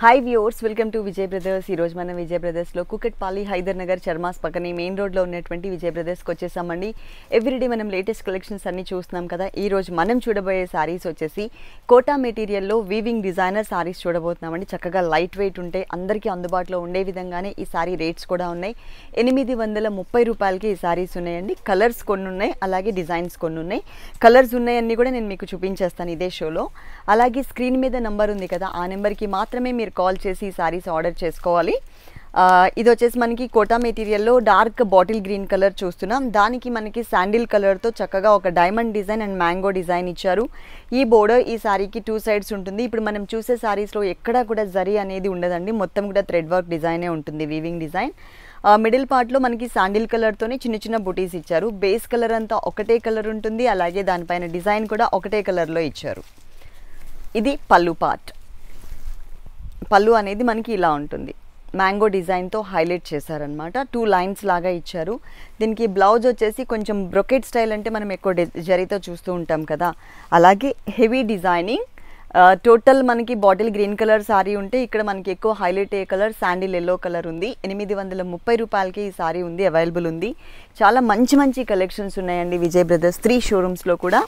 high viewers welcome to Vijay Brothers ఈ రోజు మన విజయ్ బ్రదర్స్లో పాలి హైదర్ నగర్ చర్మాస్ పక్కనే మెయిన్ రోడ్లో ఉన్నటువంటి విజయ్ బ్రదర్స్కి వచ్చేసామండి ఎవ్రీడే మనం లేటెస్ట్ కలెక్షన్స్ అన్నీ చూస్తున్నాం కదా ఈరోజు మనం చూడబోయే శారీస్ వచ్చేసి కోటా మెటీరియల్లో వీవింగ్ డిజైనర్ శారీస్ చూడబోతున్నామండి చక్కగా లైట్ వెయిట్ ఉంటే అందరికీ అందుబాటులో ఉండే విధంగానే ఈ శారీ రేట్స్ కూడా ఉన్నాయి ఎనిమిది వందల ముప్పై రూపాయలకి ఈ శారీస్ ఉన్నాయండి కలర్స్ కొన్ని ఉన్నాయి అలాగే డిజైన్స్ కొన్ని ఉన్నాయి కలర్స్ ఉన్నాయన్నీ కూడా నేను మీకు చూపించేస్తాను ఇదే షోలో అలాగే స్క్రీన్ మీద నెంబర్ ఉంది కదా ఆ నెంబర్కి మాత్రమే మీరు మీరు కాల్ చేసి ఈ సారీస్ ఆర్డర్ చేసుకోవాలి ఇది వచ్చేసి మనకి కోటా మెటీరియల్లో డార్క్ బాటిల్ గ్రీన్ కలర్ చూస్తున్నాం దానికి మనకి శాండిల్ కలర్తో చక్కగా ఒక diamond design and mango design ఇచ్చారు ఈ బోర్డర్ ఈ శారీకి టూ సైడ్స్ ఉంటుంది ఇప్పుడు మనం చూసే శారీస్లో ఎక్కడా కూడా జరీ అనేది ఉండదండి మొత్తం కూడా థ్రెడ్ వర్క్ డిజైనే ఉంటుంది వీవింగ్ డిజైన్ మిడిల్ పార్ట్లో మనకి శాండిల్ కలర్తోనే చిన్న చిన్న బుటీస్ ఇచ్చారు బేస్ కలర్ అంతా ఒకటే కలర్ ఉంటుంది అలాగే దానిపైన డిజైన్ కూడా ఒకటే కలర్లో ఇచ్చారు ఇది పళ్ళు పార్ట్ పళ్ళు అనేది మనకి ఇలా ఉంటుంది మ్యాంగో డిజైన్తో హైలైట్ చేశారనమాట టూ లైన్స్ లాగా ఇచ్చారు దీనికి బ్లౌజ్ వచ్చేసి కొంచెం బ్రొకెట్ స్టైల్ అంటే మనం ఎక్కువ జరితో చూస్తూ ఉంటాం కదా అలాగే హెవీ డిజైనింగ్ టోటల్ మనకి బాటిల్ గ్రీన్ కలర్ శారీ ఉంటే ఇక్కడ మనకి ఎక్కువ హైలైట్ అయ్యే కలర్ శాండిల్ ఎల్లో కలర్ ఉంది ఎనిమిది వందల ముప్పై రూపాయలకి ఈ శారీ ఉంది అవైలబుల్ ఉంది చాలా మంచి మంచి కలెక్షన్స్ ఉన్నాయండి విజయ్ బ్రదర్స్ త్రీ షోరూమ్స్లో కూడా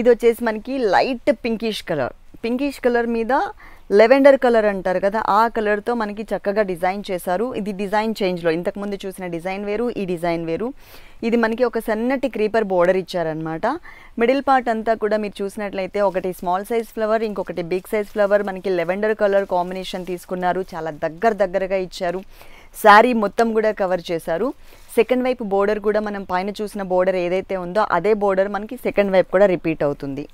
ఇది వచ్చేసి మనకి light pinkish colour pinkish colour మీద లెవెండర్ కలర్ అంటారు కదా ఆ కలర్తో మనకి చక్కగా డిజైన్ చేశారు ఇది డిజైన్ చేంజ్లో ఇంతకుముందు చూసిన డిజైన్ వేరు ఈ డిజైన్ వేరు ఇది మనకి ఒక సన్నటి క్రీపర్ బోర్డర్ ఇచ్చారనమాట మిడిల్ పార్ట్ అంతా కూడా మీరు చూసినట్లయితే ఒకటి స్మాల్ సైజ్ ఫ్లవర్ ఇంకొకటి బిగ్ సైజ్ ఫ్లవర్ మనకి లెవెండర్ కలర్ కాంబినేషన్ తీసుకున్నారు చాలా దగ్గర దగ్గరగా ఇచ్చారు శారీ మొత్తం కూడా కవర్ చేశారు సెకండ్ వైపు బోర్డర్ కూడా మనం పైన చూసిన బోర్డర్ ఏదైతే ఉందో అదే బోర్డర్ మనకి సెకండ్ వైపు కూడా రిపీట్ అవుతుంది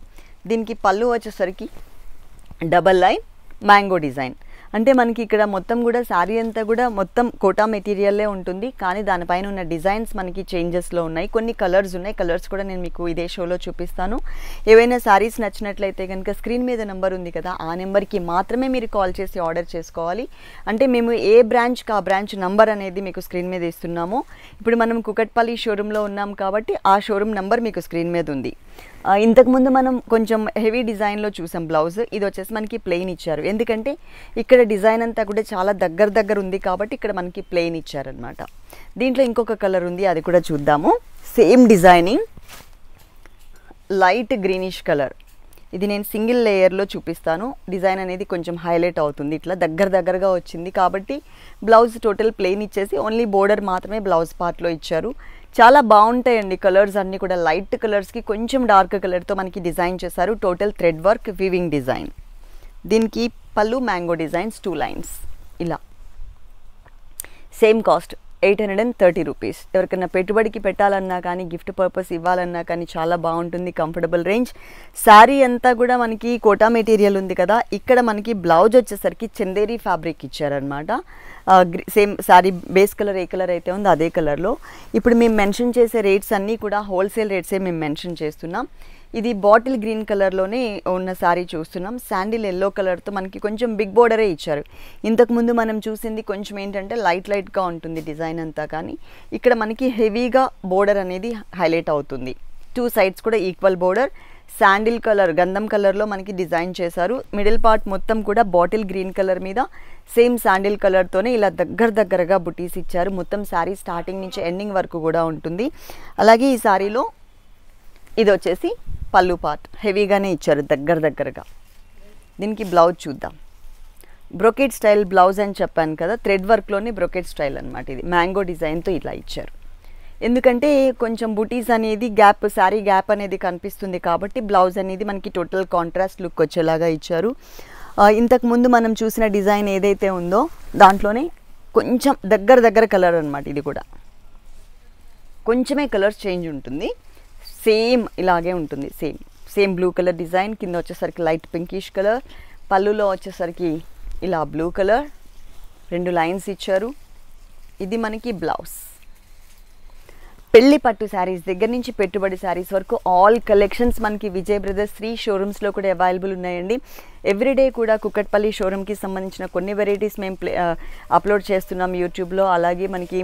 దీనికి పళ్ళు వచ్చేసరికి డబల్ లైన్ మ్యాంగో డిజైన్ అంటే మనకి ఇక్కడ మొత్తం కూడా శారీ అంతా కూడా మొత్తం కోటా మెటీరియల్లే ఉంటుంది కానీ దానిపైన ఉన్న డిజైన్స్ మనకి చేంజెస్లో ఉన్నాయి కొన్ని కలర్స్ ఉన్నాయి కలర్స్ కూడా నేను మీకు ఇదే షోలో చూపిస్తాను ఏవైనా శారీస్ నచ్చినట్లయితే కనుక స్క్రీన్ మీద నెంబర్ ఉంది కదా ఆ నెంబర్కి మాత్రమే మీరు కాల్ చేసి ఆర్డర్ చేసుకోవాలి అంటే మేము ఏ బ్రాంచ్కి ఆ బ్రాంచ్ నంబర్ అనేది మీకు స్క్రీన్ మీద ఇస్తున్నాము ఇప్పుడు మనం కుకట్పల్లి షోరూంలో ఉన్నాం కాబట్టి ఆ షోరూమ్ నెంబర్ మీకు స్క్రీన్ మీద ఉంది ఇంతకుముందు మనం కొంచెం హెవీ డిజైన్లో చూసాం బ్లౌజ్ ఇది వచ్చేసి మనకి ప్లెయిన్ ఇచ్చారు ఎందుకంటే ఇక్కడ డిజైన్ అంతా కూడా చాలా దగ్గర దగ్గర ఉంది కాబట్టి ఇక్కడ మనకి ప్లెయిన్ ఇచ్చారనమాట దీంట్లో ఇంకొక కలర్ ఉంది అది కూడా చూద్దాము same designing light greenish colour ఇది నేను సింగిల్ లేయర్లో చూపిస్తాను డిజైన్ అనేది కొంచెం హైలైట్ అవుతుంది ఇట్లా దగ్గర దగ్గరగా వచ్చింది కాబట్టి బ్లౌజ్ టోటల్ ప్లెయిన్ ఇచ్చేసి ఓన్లీ బోర్డర్ మాత్రమే బ్లౌజ్ పార్ట్లో ఇచ్చారు చాలా బాగుంటాయండి కలర్స్ అన్నీ కూడా లైట్ కలర్స్కి కొంచెం డార్క్ కలర్తో మనకి డిజైన్ చేశారు total thread work weaving design దీనికి పళ్ళు మ్యాంగో డిజైన్స్ టూ లైన్స్ ఇలా same cost eight hundred and thirty rupees ఎవరికైనా పెట్టుబడికి పెట్టాలన్నా కానీ గిఫ్ట్ పర్పస్ ఇవ్వాలన్నా కానీ చాలా బాగుంటుంది కంఫర్టబుల్ రేంజ్ శారీ అంతా కూడా మనకి కోటా మెటీరియల్ ఉంది కదా ఇక్కడ మనకి బ్లౌజ్ వచ్చేసరికి చందేరీ ఫ్యాబ్రిక్ ఇచ్చారనమాట సేమ్ శారీ బేస్ కలర్ ఏ కలర్ అయితే ఉందో అదే కలర్లో ఇప్పుడు మేము మెన్షన్ చేసే రేట్స్ అన్నీ కూడా హోల్సేల్ రేట్సే మేము మెన్షన్ చేస్తున్నాం ఇది బాటిల్ గ్రీన్ కలర్లోనే ఉన్న శారీ చూస్తున్నాం శాండిల్ ఎల్లో కలర్తో మనకి కొంచెం బిగ్ బోర్డరే ఇచ్చారు ఇంతకుముందు మనం చూసింది కొంచెం ఏంటంటే లైట్ లైట్గా ఉంటుంది డిజైన్ అంతా కానీ ఇక్కడ మనకి హెవీగా బోర్డర్ అనేది హైలైట్ అవుతుంది టూ సైడ్స్ కూడా ఈక్వల్ బోర్డర్ శాండిల్ కలర్ గంధం కలర్లో మనకి డిజైన్ చేశారు మిడిల్ పార్ట్ మొత్తం కూడా బాటిల్ గ్రీన్ కలర్ మీద సేమ్ శాండిల్ కలర్తోనే ఇలా దగ్గర దగ్గరగా బుటీస్ ఇచ్చారు మొత్తం శారీ స్టార్టింగ్ నుంచి ఎండింగ్ వరకు కూడా ఉంటుంది అలాగే ఈ శారీలో ఇది వచ్చేసి పళ్ళు పార్ట్ హెవీగానే ఇచ్చారు దగ్గర దగ్గరగా దీనికి బ్లౌజ్ చూద్దాం బ్రొకెట్ స్టైల్ బ్లౌజ్ అని చెప్పాను కదా థ్రెడ్ వర్క్లోనే బ్రొకెట్ స్టైల్ అనమాట ఇది మ్యాంగో డిజైన్తో ఇలా ఇచ్చారు ఎందుకంటే కొంచెం బుటీస్ అనేది గ్యాప్ శారీ గ్యాప్ అనేది కనిపిస్తుంది కాబట్టి బ్లౌజ్ అనేది మనకి టోటల్ కాంట్రాస్ట్ లుక్ వచ్చేలాగా ఇచ్చారు ఇంతకుముందు మనం చూసిన డిజైన్ ఏదైతే ఉందో దాంట్లోనే కొంచెం దగ్గర దగ్గర కలర్ అనమాట ఇది కూడా కొంచెమే కలర్ చేంజ్ ఉంటుంది సేమ్ ఇలాగే ఉంటుంది same same blue colour design కింద వచ్చేసరికి లైట్ పింకిష్ కలర్ పళ్ళులో వచ్చేసరికి ఇలా బ్లూ కలర్ రెండు లైన్స్ ఇచ్చారు ఇది మనకి బ్లౌజ్ పెళ్లి పట్టు శారీస్ దగ్గర నుంచి పెట్టుబడి శారీస్ వరకు ఆల్ కలెక్షన్స్ మనకి విజయ్ బ్రదర్స్ త్రీ షోరూమ్స్లో కూడా అవైలబుల్ ఉన్నాయండి ఎవ్రీడే కూడా కుక్కట్పల్లి షోరూమ్కి సంబంధించిన కొన్ని వెరైటీస్ మేము అప్లోడ్ చేస్తున్నాం యూట్యూబ్లో అలాగే మనకి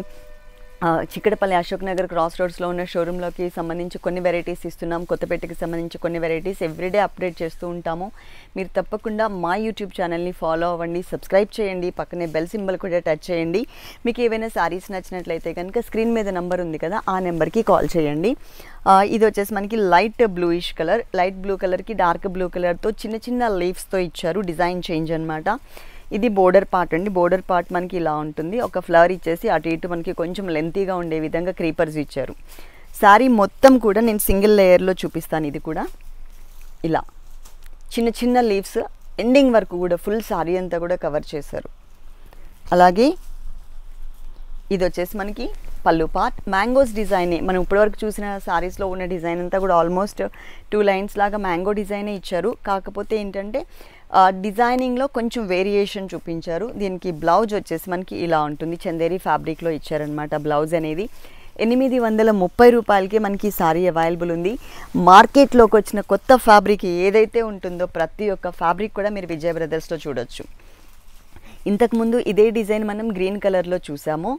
చిక్కడపల్లి అశోక్ నగర్ క్రాస్ రోడ్స్లో ఉన్న షోరూంలోకి సంబంధించి కొన్ని వెరైటీస్ ఇస్తున్నాం కొత్తపేటకి సంబంధించి కొన్ని వెరైటీస్ ఎవ్రీడే అప్డేట్ చేస్తూ ఉంటాము మీరు తప్పకుండా మా యూట్యూబ్ ఛానల్ని ఫాలో అవ్వండి సబ్స్క్రైబ్ చేయండి పక్కనే బెల్ సింబల్ కూడా టచ్ చేయండి మీకు ఏవైనా శారీస్ నచ్చినట్లయితే కనుక స్క్రీన్ మీద నెంబర్ ఉంది కదా ఆ నెంబర్కి కాల్ చేయండి ఇది వచ్చేసి మనకి light bluish colour light blue కలర్కి డార్క్ బ్లూ కలర్తో చిన్న చిన్న లీవ్స్తో ఇచ్చారు డిజైన్ చేంజ్ అనమాట ఇది బోర్డర్ పార్ట్ అండి బోర్డర్ పార్ట్ మనకి ఇలా ఉంటుంది ఒక ఫ్లవర్ ఇచ్చేసి అటు ఇటు మనకి కొంచెం లెంతీగా ఉండే విధంగా క్రీపర్స్ ఇచ్చారు శారీ మొత్తం కూడా నేను సింగిల్ లేయర్లో చూపిస్తాను ఇది కూడా ఇలా చిన్న చిన్న లీవ్స్ ఎండింగ్ వరకు కూడా ఫుల్ శారీ అంతా కూడా కవర్ చేశారు అలాగే ఇది వచ్చేసి మనకి పల్లు పార్ట్ మ్యాంగోస్ డిజైనే మనం ఇప్పటివరకు చూసిన శారీస్లో ఉన్న డిజైన్ అంతా కూడా ఆల్మోస్ట్ టూ లైన్స్ లాగా మ్యాంగో డిజైనే ఇచ్చారు కాకపోతే ఏంటంటే డిజైనింగ్లో కొంచెం వేరియేషన్ చూపించారు దీనికి బ్లౌజ్ వచ్చేసి మనకి ఇలా ఉంటుంది చందేరి ఫ్యాబ్రిక్లో ఇచ్చారనమాట బ్లౌజ్ అనేది ఎనిమిది వందల ముప్పై రూపాయలకి మనకి సారీ అవైలబుల్ ఉంది మార్కెట్లోకి వచ్చిన కొత్త ఫ్యాబ్రిక్ ఏదైతే ఉంటుందో ప్రతి ఒక్క ఫ్యాబ్రిక్ కూడా మీరు విజయ బ్రదర్స్లో చూడొచ్చు ఇంతకుముందు ఇదే డిజైన్ మనం గ్రీన్ కలర్లో చూసాము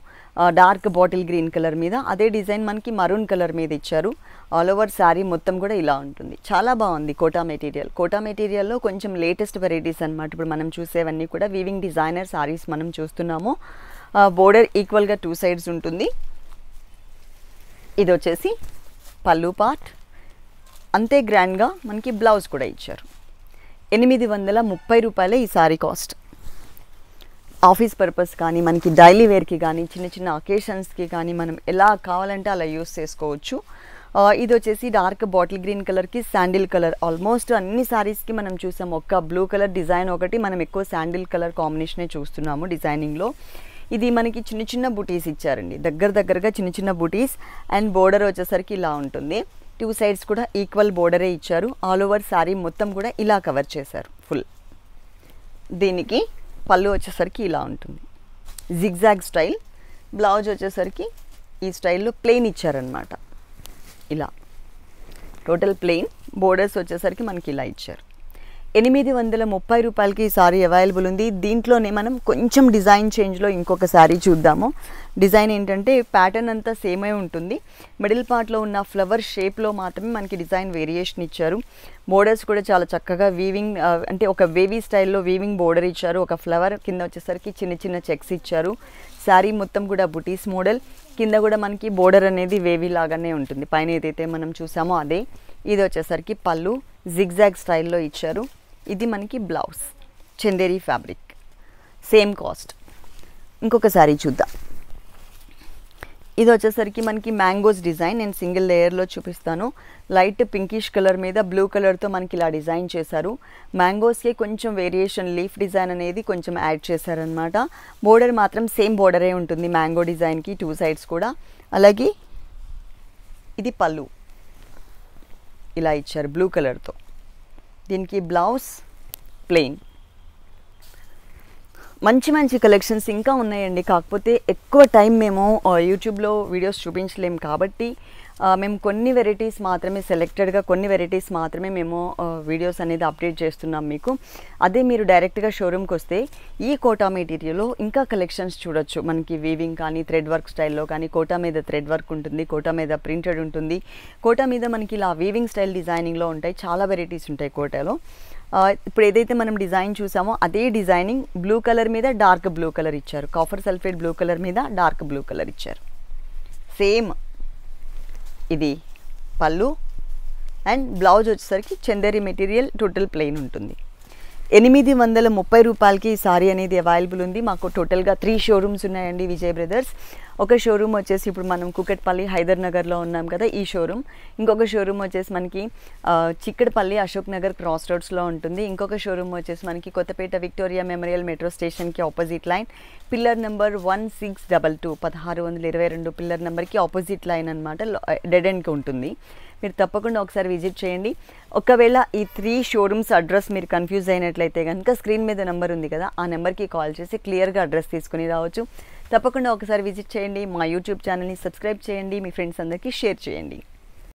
డార్క్ బాటిల్ గ్రీన్ కలర్ మీద అదే డిజైన్ మనకి మరూన్ కలర్ మీద ఇచ్చారు ఆల్ ఓవర్ శారీ మొత్తం కూడా ఇలా ఉంటుంది చాలా బాగుంది కోటా మెటీరియల్ కోటా మెటీరియల్లో కొంచెం లేటెస్ట్ వెరైటీస్ అనమాట ఇప్పుడు మనం చూసేవన్నీ కూడా వీవింగ్ డిజైనర్ శారీస్ మనం చూస్తున్నాము బోర్డర్ ఈక్వల్గా టూ సైడ్స్ ఉంటుంది ఇది వచ్చేసి పల్లు పార్ట్ అంతే గ్రాండ్గా మనకి బ్లౌజ్ కూడా ఇచ్చారు ఎనిమిది వందల ముప్పై రూపాయలే ఈ సారీ కాస్ట్ ఆఫీస్ పర్పస్ కానీ మనకి డైలీ వేర్కి కానీ చిన్న చిన్న అకేషన్స్కి కానీ మనం ఎలా కావాలంటే అలా యూస్ చేసుకోవచ్చు ఇది వచ్చేసి డార్క్ బాటిల్ గ్రీన్ కలర్కి శాండిల్ కలర్ ఆల్మోస్ట్ అన్ని శారీస్కి మనం చూసాం ఒక్క బ్లూ కలర్ డిజైన్ ఒకటి మనం ఎక్కువ శాండిల్ కలర్ కాంబినేషనే చూస్తున్నాము డిజైనింగ్లో ఇది మనకి చిన్న చిన్న బుటీస్ ఇచ్చారండి దగ్గర దగ్గరగా చిన్న చిన్న బుటీస్ అండ్ బోర్డర్ వచ్చేసరికి ఇలా ఉంటుంది టూ సైడ్స్ కూడా ఈక్వల్ బోర్డరే ఇచ్చారు ఆల్ ఓవర్ శారీ మొత్తం కూడా ఇలా కవర్ చేశారు ఫుల్ దీనికి పళ్ళు వచ్చేసరికి ఇలా ఉంటుంది జిగ్జాగ్ స్టైల్ బ్లౌజ్ వచ్చేసరికి ఈ స్టైల్లో ప్లెయిన్ ఇచ్చారనమాట ఇలా టోటల్ ప్లెయిన్ బోర్డర్స్ వచ్చేసరికి మనకి ఇలా ఇచ్చారు ఎనిమిది వందల ముప్పై రూపాయలకి ఈ సారీ అవైలబుల్ ఉంది దీంట్లోనే మనం కొంచెం డిజైన్ చేంజ్లో ఇంకొక శారీ చూద్దాము డిజైన్ ఏంటంటే ప్యాటర్న్ అంతా సేమే ఉంటుంది మిడిల్ పార్ట్లో ఉన్న ఫ్లవర్ షేప్లో మాత్రమే మనకి డిజైన్ వేరియేషన్ ఇచ్చారు బోర్డర్స్ కూడా చాలా చక్కగా వీవింగ్ అంటే ఒక వేవీ స్టైల్లో వీవింగ్ బోర్డర్ ఇచ్చారు ఒక ఫ్లవర్ కింద వచ్చేసరికి చిన్న చిన్న చెక్స్ ఇచ్చారు శారీ మొత్తం కూడా బుటీస్ మోడల్ కింద కూడా మనకి బోర్డర్ అనేది వేవీ లాగానే ఉంటుంది పైన ఏదైతే మనం చూసామో అదే ఇది వచ్చేసరికి పళ్ళు జిగ్జాగ్ స్టైల్లో ఇచ్చారు ఇది మనకి blouse Chanderi fabric same cost ఇంకొకసారి చూద్దాం ఇది వచ్చేసరికి మనకి మ్యాంగోస్ డిజైన్ నేను సింగిల్ లేయర్లో చూపిస్తాను లైట్ పింకిష్ కలర్ మీద బ్లూ కలర్తో మనకి ఇలా డిజైన్ చేశారు మ్యాంగోస్కి కొంచెం వేరియేషన్ లీఫ్ డిజైన్ అనేది కొంచెం యాడ్ చేశారనమాట బోర్డర్ మాత్రం సేమ్ బోర్డరే ఉంటుంది మ్యాంగో డిజైన్కి టూ సైడ్స్ కూడా అలాగే ఇది పళ్ళు ఇలా ఇచ్చారు బ్లూ కలర్తో దీనికి బ్లౌజ్ ప్లెయిన్ మంచి మంచి కలెక్షన్స్ ఇంకా ఉన్నాయండి కాకపోతే ఎక్కువ టైం మేము యూట్యూబ్లో వీడియోస్ చూపించలేము కాబట్టి మేము కొన్ని వెరైటీస్ మాత్రమే సెలెక్టెడ్గా కొన్ని వెరైటీస్ మాత్రమే మేము వీడియోస్ అనేది అప్డేట్ చేస్తున్నాం మీకు అదే మీరు డైరెక్ట్గా షోరూమ్కి వస్తే ఈ కోటా మెటీరియల్లో ఇంకా కలెక్షన్స్ చూడొచ్చు మనకి వీవింగ్ కానీ థ్రెడ్ వర్క్ స్టైల్లో కానీ కోటా మీద థ్రెడ్ వర్క్ ఉంటుంది కోటా మీద ప్రింటెడ్ ఉంటుంది కోటా మీద మనకి ఇలా వీవింగ్ స్టైల్ డిజైనింగ్లో ఉంటాయి చాలా వెరైటీస్ ఉంటాయి కోటాలో ఇప్పుడు ఏదైతే మనం డిజైన్ చూసామో అదే డిజైనింగ్ బ్లూ కలర్ మీద డార్క్ బ్లూ కలర్ ఇచ్చారు కాఫర్ సల్ఫేట్ బ్లూ కలర్ మీద డార్క్ బ్లూ కలర్ ఇచ్చారు సేమ్ ఇది పళ్ళు అండ్ బ్లౌజ్ వచ్చేసరికి చందేరి మెటీరియల్ టోటల్ ప్లెయిన్ ఉంటుంది ఎనిమిది వందల ముప్పై రూపాయలకి ఈ సారీ అనేది అవైలబుల్ ఉంది మాకు టోటల్గా త్రీ షోరూమ్స్ ఉన్నాయండి విజయ్ బ్రదర్స్ ఒక షోరూమ్ వచ్చేసి ఇప్పుడు మనం కుకట్పల్లి హైదర్ నగర్లో ఉన్నాం కదా ఈ షోరూమ్ ఇంకొక షోరూమ్ వచ్చేసి మనకి చిక్కడపల్లి అశోక్ నగర్ క్రాస్ రోడ్స్లో ఉంటుంది ఇంకొక షోరూమ్ వచ్చేసి మనకి కొత్తపేట విక్టోరియా మెమోరియల్ మెట్రో స్టేషన్కి opposite line pillar number one six double two పదహారు వందల ఇరవై రెండు పిల్లర్ నెంబర్కి ఆపోజిట్ లైన్ అనమాట డెడ్ అండ్కి ఉంటుంది మీరు తప్పకుండా ఒకసారి విజిట్ చేయండి ఒకవేళ ఈ త్రీ షోరూమ్స్ అడ్రస్ మీరు కన్ఫ్యూజ్ అయినట్లయితే కనుక స్క్రీన్ మీద నెంబర్ ఉంది కదా ఆ నెంబర్కి కాల్ చేసి క్లియర్గా అడ్రస్ తీసుకుని రావచ్చు తప్పకుండా ఒకసారి విజిట్ చేయండి మా యూట్యూబ్ ఛానల్ని సబ్స్క్రైబ్ చేయండి మీ ఫ్రెండ్స్ అందరికీ షేర్ చేయండి